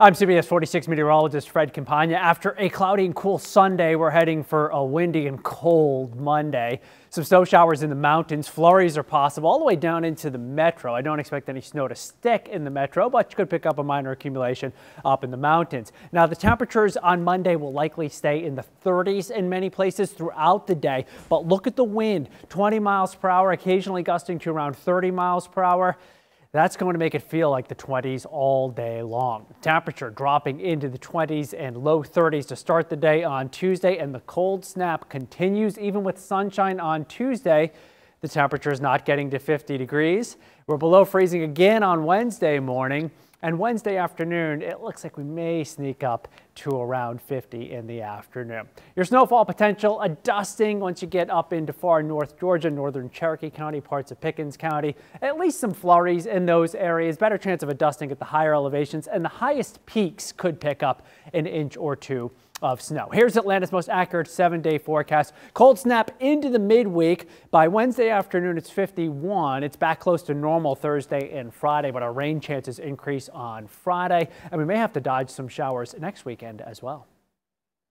I'm CBS 46 meteorologist Fred Campagna. After a cloudy and cool Sunday, we're heading for a windy and cold Monday. Some snow showers in the mountains. Flurries are possible all the way down into the metro. I don't expect any snow to stick in the metro, but you could pick up a minor accumulation up in the mountains. Now, the temperatures on Monday will likely stay in the 30s in many places throughout the day, but look at the wind 20 miles per hour, occasionally gusting to around 30 miles per hour. That's going to make it feel like the 20s all day long. Temperature dropping into the 20s and low 30s to start the day on Tuesday, and the cold snap continues even with sunshine on Tuesday. The temperature is not getting to 50 degrees. We're below freezing again on Wednesday morning. And Wednesday afternoon, it looks like we may sneak up to around 50 in the afternoon. Your snowfall potential, a dusting once you get up into far north Georgia, northern Cherokee County, parts of Pickens County, at least some flurries in those areas, better chance of a dusting at the higher elevations, and the highest peaks could pick up an inch or two of snow. Here's Atlanta's most accurate seven day forecast. Cold snap into the midweek. By Wednesday afternoon, it's 51. It's back close to normal Thursday and Friday, but our rain chances increase on Friday, and we may have to dodge some showers next weekend as well.